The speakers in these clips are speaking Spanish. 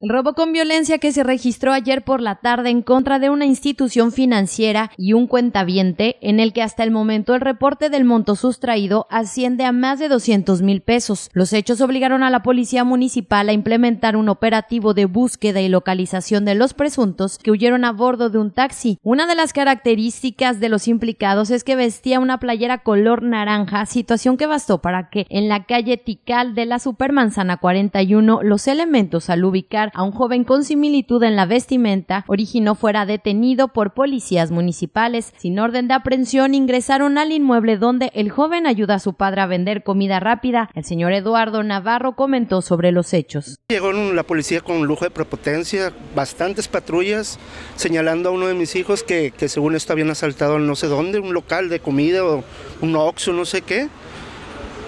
El robo con violencia que se registró ayer por la tarde en contra de una institución financiera y un cuentaviente, en el que hasta el momento el reporte del monto sustraído asciende a más de 200 mil pesos. Los hechos obligaron a la policía municipal a implementar un operativo de búsqueda y localización de los presuntos que huyeron a bordo de un taxi. Una de las características de los implicados es que vestía una playera color naranja, situación que bastó para que en la calle Tical de la Supermanzana 41 los elementos al ubicar a un joven con similitud en la vestimenta, originó fuera detenido por policías municipales. Sin orden de aprehensión ingresaron al inmueble donde el joven ayuda a su padre a vender comida rápida. El señor Eduardo Navarro comentó sobre los hechos. Llegó la policía con lujo de prepotencia, bastantes patrullas, señalando a uno de mis hijos que, que según esto habían asaltado no sé dónde, un local de comida o un Oxxo, no sé qué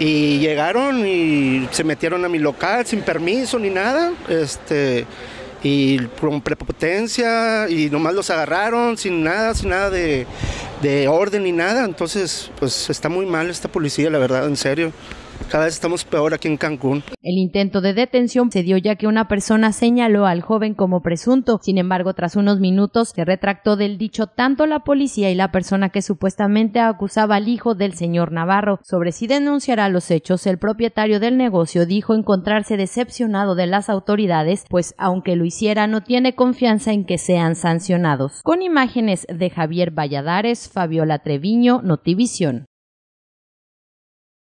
y llegaron y se metieron a mi local sin permiso ni nada. Este, y con prepotencia y nomás los agarraron sin nada, sin nada de, de orden ni nada. Entonces, pues está muy mal esta policía, la verdad, en serio. Cada vez estamos peor aquí en Cancún. El intento de detención se dio ya que una persona señaló al joven como presunto. Sin embargo, tras unos minutos se retractó del dicho tanto la policía y la persona que supuestamente acusaba al hijo del señor Navarro. Sobre si denunciará los hechos, el propietario del negocio dijo encontrarse decepcionado de las autoridades, pues aunque lo hiciera no tiene confianza en que sean sancionados. Con imágenes de Javier Valladares, Fabiola Treviño, Notivisión.